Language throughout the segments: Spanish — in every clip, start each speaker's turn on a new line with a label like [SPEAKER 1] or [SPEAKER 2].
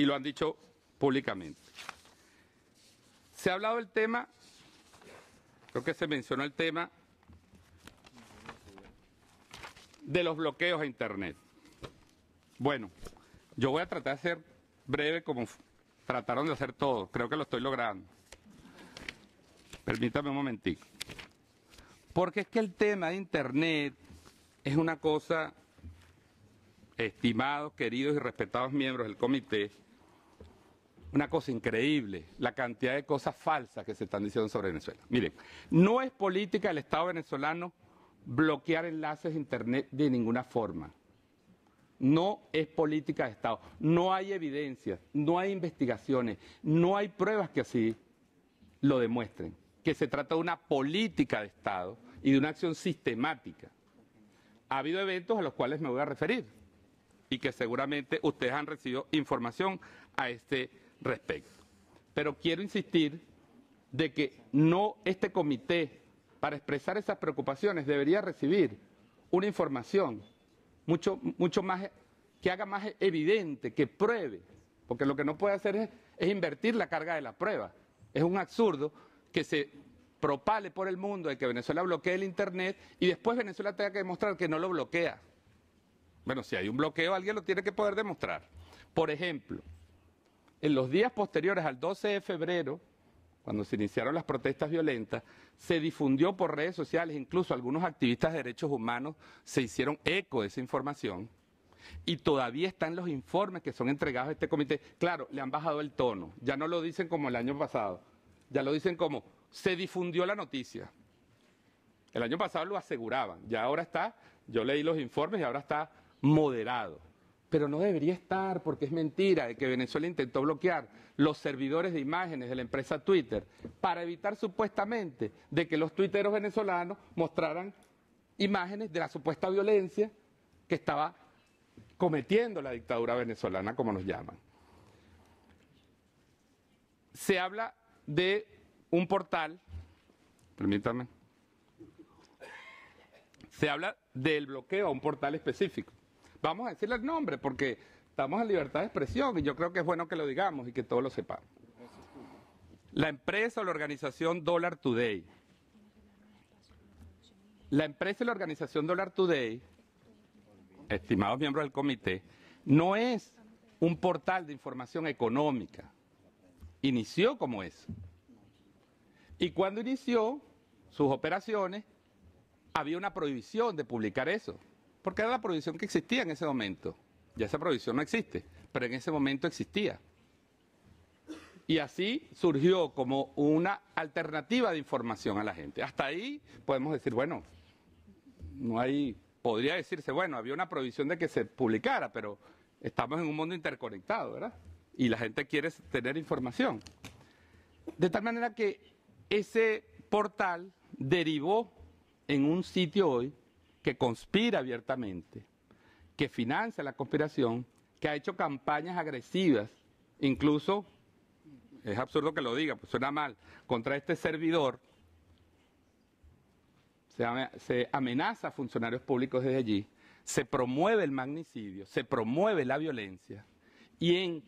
[SPEAKER 1] y lo han dicho públicamente. Se ha hablado del tema, creo que se mencionó el tema de los bloqueos a Internet. Bueno, yo voy a tratar de ser breve como trataron de hacer todo Creo que lo estoy logrando. Permítame un momentico. Porque es que el tema de Internet es una cosa, estimados, queridos y respetados miembros del comité, una cosa increíble, la cantidad de cosas falsas que se están diciendo sobre Venezuela. Miren, no es política del Estado venezolano bloquear enlaces de Internet de ninguna forma. No es política de Estado. No hay evidencias, no hay investigaciones, no hay pruebas que así lo demuestren. Que se trata de una política de Estado y de una acción sistemática. Ha habido eventos a los cuales me voy a referir y que seguramente ustedes han recibido información a este respecto. Pero quiero insistir de que no este comité, para expresar esas preocupaciones, debería recibir una información mucho, mucho más, que haga más evidente, que pruebe, porque lo que no puede hacer es, es invertir la carga de la prueba. Es un absurdo que se propale por el mundo de que Venezuela bloquee el Internet y después Venezuela tenga que demostrar que no lo bloquea. Bueno, si hay un bloqueo, alguien lo tiene que poder demostrar. Por ejemplo, en los días posteriores al 12 de febrero, cuando se iniciaron las protestas violentas, se difundió por redes sociales, incluso algunos activistas de derechos humanos se hicieron eco de esa información y todavía están los informes que son entregados a este comité. Claro, le han bajado el tono, ya no lo dicen como el año pasado, ya lo dicen como se difundió la noticia. El año pasado lo aseguraban, ya ahora está, yo leí los informes y ahora está moderado pero no debería estar porque es mentira de que Venezuela intentó bloquear los servidores de imágenes de la empresa Twitter para evitar supuestamente de que los tuiteros venezolanos mostraran imágenes de la supuesta violencia que estaba cometiendo la dictadura venezolana, como nos llaman. Se habla de un portal, permítame, se habla del bloqueo a un portal específico. Vamos a decirle el nombre porque estamos en libertad de expresión y yo creo que es bueno que lo digamos y que todos lo sepamos. La empresa o la organización Dollar Today. La empresa y la organización Dollar Today, estimados miembros del comité, no es un portal de información económica. Inició como eso. Y cuando inició sus operaciones, había una prohibición de publicar eso porque era la prohibición que existía en ese momento. Ya esa prohibición no existe, pero en ese momento existía. Y así surgió como una alternativa de información a la gente. Hasta ahí podemos decir, bueno, no hay, podría decirse, bueno, había una prohibición de que se publicara, pero estamos en un mundo interconectado, ¿verdad? Y la gente quiere tener información. De tal manera que ese portal derivó en un sitio hoy que conspira abiertamente, que financia la conspiración, que ha hecho campañas agresivas, incluso, es absurdo que lo diga, pues suena mal, contra este servidor, se, amenaza a funcionarios públicos desde allí, se promueve el magnicidio, se promueve la violencia y en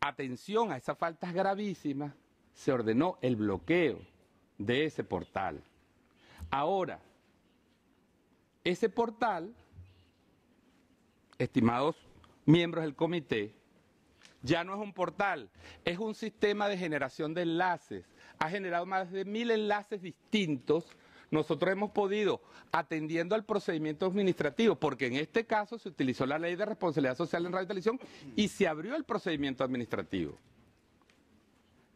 [SPEAKER 1] atención a esas faltas gravísimas se ordenó el bloqueo de ese portal. Ahora, ese portal, estimados miembros del comité, ya no es un portal, es un sistema de generación de enlaces. Ha generado más de mil enlaces distintos. Nosotros hemos podido, atendiendo al procedimiento administrativo, porque en este caso se utilizó la ley de responsabilidad social en radio y televisión y se abrió el procedimiento administrativo.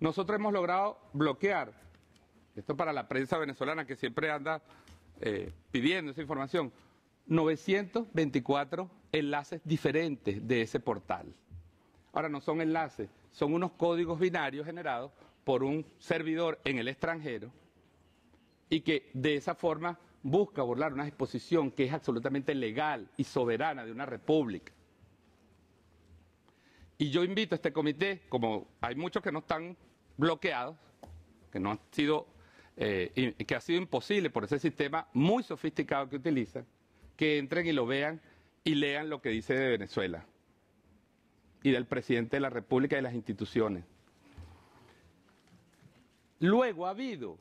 [SPEAKER 1] Nosotros hemos logrado bloquear, esto para la prensa venezolana que siempre anda eh, pidiendo esa información, 924 enlaces diferentes de ese portal. Ahora no son enlaces, son unos códigos binarios generados por un servidor en el extranjero y que de esa forma busca burlar una disposición que es absolutamente legal y soberana de una república. Y yo invito a este comité, como hay muchos que no están bloqueados, que no han sido eh, que ha sido imposible por ese sistema muy sofisticado que utilizan, que entren y lo vean y lean lo que dice de Venezuela y del presidente de la República y de las instituciones. Luego ha habido,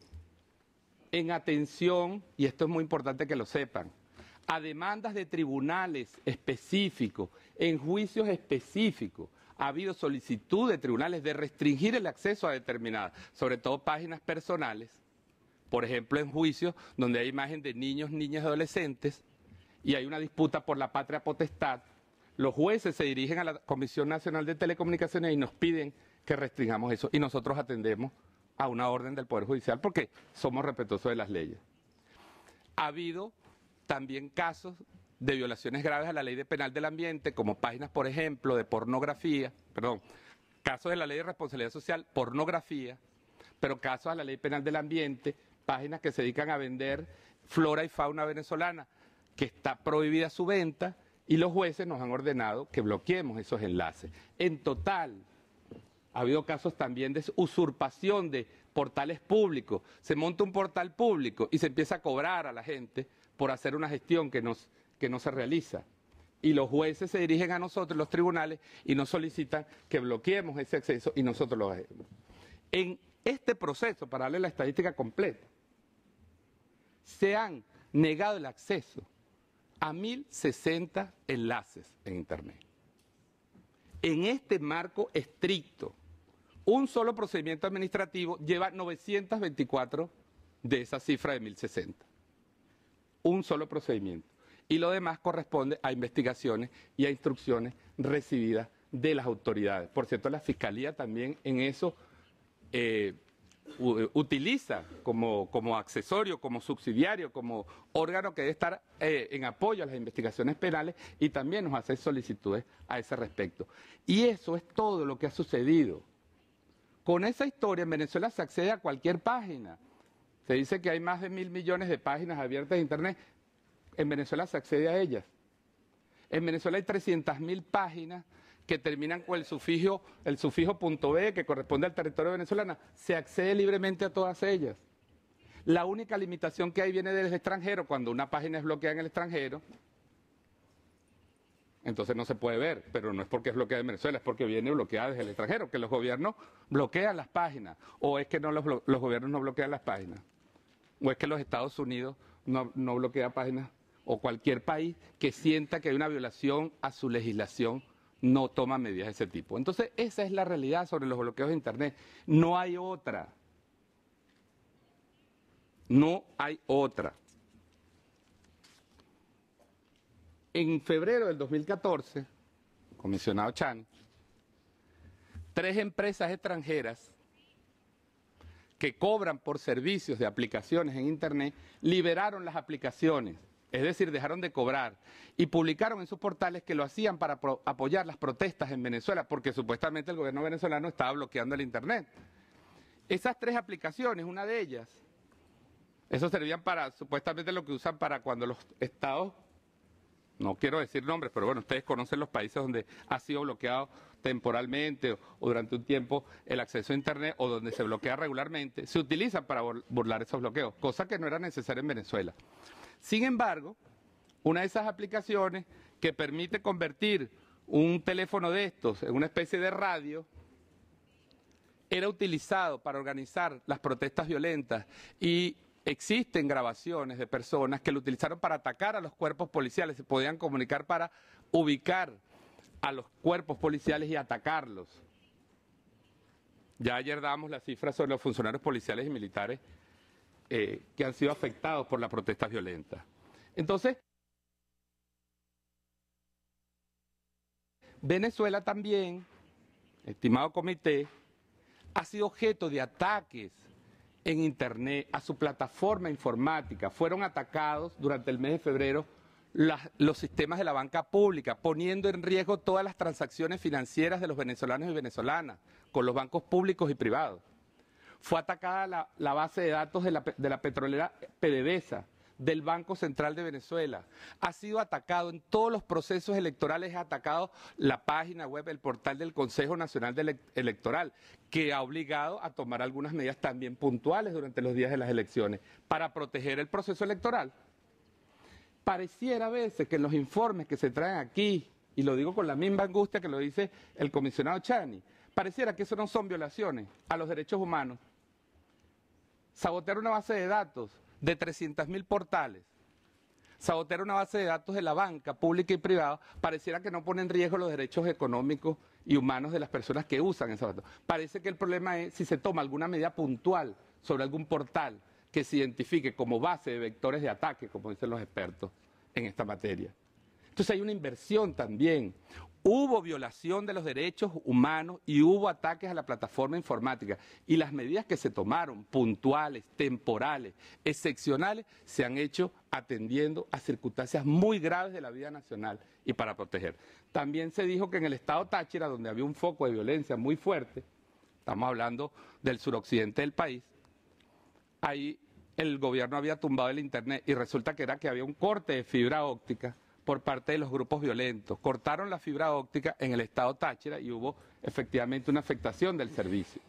[SPEAKER 1] en atención, y esto es muy importante que lo sepan, a demandas de tribunales específicos, en juicios específicos, ha habido solicitud de tribunales de restringir el acceso a determinadas, sobre todo páginas personales, por ejemplo, en juicios donde hay imagen de niños, niñas, y adolescentes y hay una disputa por la patria potestad, los jueces se dirigen a la Comisión Nacional de Telecomunicaciones y nos piden que restringamos eso y nosotros atendemos a una orden del Poder Judicial porque somos respetuosos de las leyes. Ha habido también casos de violaciones graves a la ley de penal del ambiente, como páginas, por ejemplo, de pornografía, perdón, casos de la ley de responsabilidad social, pornografía, pero casos a la ley penal del ambiente, páginas que se dedican a vender flora y fauna venezolana, que está prohibida su venta y los jueces nos han ordenado que bloqueemos esos enlaces. En total, ha habido casos también de usurpación de portales públicos. Se monta un portal público y se empieza a cobrar a la gente por hacer una gestión que, no se realiza y los jueces se dirigen a nosotros, los tribunales, y nos solicitan que bloqueemos ese acceso y nosotros lo hacemos. En este proceso, para darle la estadística completa, se han negado el acceso a 1.060 enlaces en Internet. En este marco estricto, un solo procedimiento administrativo lleva 924 de esa cifra de 1.060. Un solo procedimiento. Y lo demás corresponde a investigaciones y a instrucciones recibidas de las autoridades. Por cierto, la Fiscalía también en eso eh, eh, utiliza como, como, accesorio, como subsidiario, como órgano que debe estar eh, en apoyo a las investigaciones penales y también nos hace solicitudes a ese respecto. Y eso es todo lo que ha sucedido. Con esa historia en Venezuela se accede a cualquier página. Se dice que hay más de mil millones de páginas abiertas de Internet. En Venezuela se accede a ellas. En Venezuela hay 300 mil páginas que terminan con el sufijo, el sufijo punto .b, que corresponde al territorio venezolano, se accede libremente a todas ellas. La única limitación que hay viene del extranjero, cuando una página es bloqueada en el extranjero, entonces no se puede ver, pero no es porque es bloqueada en Venezuela, es porque viene bloqueada desde el extranjero, que los gobiernos bloquean las páginas, o es que no los, gobiernos no bloquean las páginas, o es que los Estados Unidos no, no bloquea páginas, o cualquier país que sienta que hay una violación a su legislación no toma medidas de ese tipo. Entonces, esa es la realidad sobre los bloqueos de Internet. No hay otra. No hay otra. En febrero del 2014, comisionado Chan, tres empresas extranjeras que cobran por servicios de aplicaciones en Internet liberaron las aplicaciones es decir, dejaron de cobrar, y publicaron en sus portales que lo hacían para apoyar las protestas en Venezuela, porque supuestamente el gobierno venezolano estaba bloqueando el Internet. Esas tres aplicaciones, una de ellas, eso servían para, supuestamente lo que usan para cuando los estados, no quiero decir nombres, pero bueno, ustedes conocen los países donde ha sido bloqueado temporalmente o, o durante un tiempo el acceso a Internet o donde se bloquea regularmente, se utilizan para burlar esos bloqueos, cosa que no era necesaria en Venezuela. Sin embargo, una de esas aplicaciones que permite convertir un teléfono de estos en una especie de radio era utilizado para organizar las protestas violentas y existen grabaciones de personas que lo utilizaron para atacar a los cuerpos policiales, se podían comunicar para ubicar a los cuerpos policiales y atacarlos. Ya ayer damos las cifras sobre los funcionarios policiales y militares eh, que han sido afectados por la protesta violentas. Entonces, Venezuela también, estimado comité, ha sido objeto de ataques en Internet a su plataforma informática. Fueron atacados durante el mes de febrero los sistemas de la banca pública, poniendo en riesgo todas las transacciones financieras de los venezolanos y venezolanas con los bancos públicos y privados fue atacada la, base de datos de la, petrolera PDVSA del Banco Central de Venezuela. Ha sido atacado en todos los procesos electorales, ha atacado la página web, el portal del Consejo Nacional Electoral, que ha obligado a tomar algunas medidas también puntuales durante los días de las elecciones para proteger el proceso electoral. Pareciera a veces que en los informes que se traen aquí, y lo digo con la misma angustia que lo dice el comisionado Chani, pareciera que eso no son violaciones a los derechos humanos, sabotear una base de datos de 300.000 portales, sabotear una base de datos de la banca pública y privada, pareciera que no pone en riesgo los derechos económicos y humanos de las personas que usan esos datos. Parece que el problema es si se toma alguna medida puntual sobre algún portal que se identifique como base de vectores de ataque, como dicen los expertos en esta materia. Entonces hay una inversión también, Hubo violación de los derechos humanos y hubo ataques a la plataforma informática. Y las medidas que se tomaron, puntuales, temporales, excepcionales, se han hecho atendiendo a circunstancias muy graves de la vida nacional y para proteger. También se dijo que en el estado Táchira, donde había un foco de violencia muy fuerte, estamos hablando del suroccidente del país, ahí el gobierno había tumbado el Internet y resulta que era que había un corte de fibra óptica por parte de los grupos violentos. Cortaron la fibra óptica en el estado Táchira y hubo efectivamente una afectación del servicio.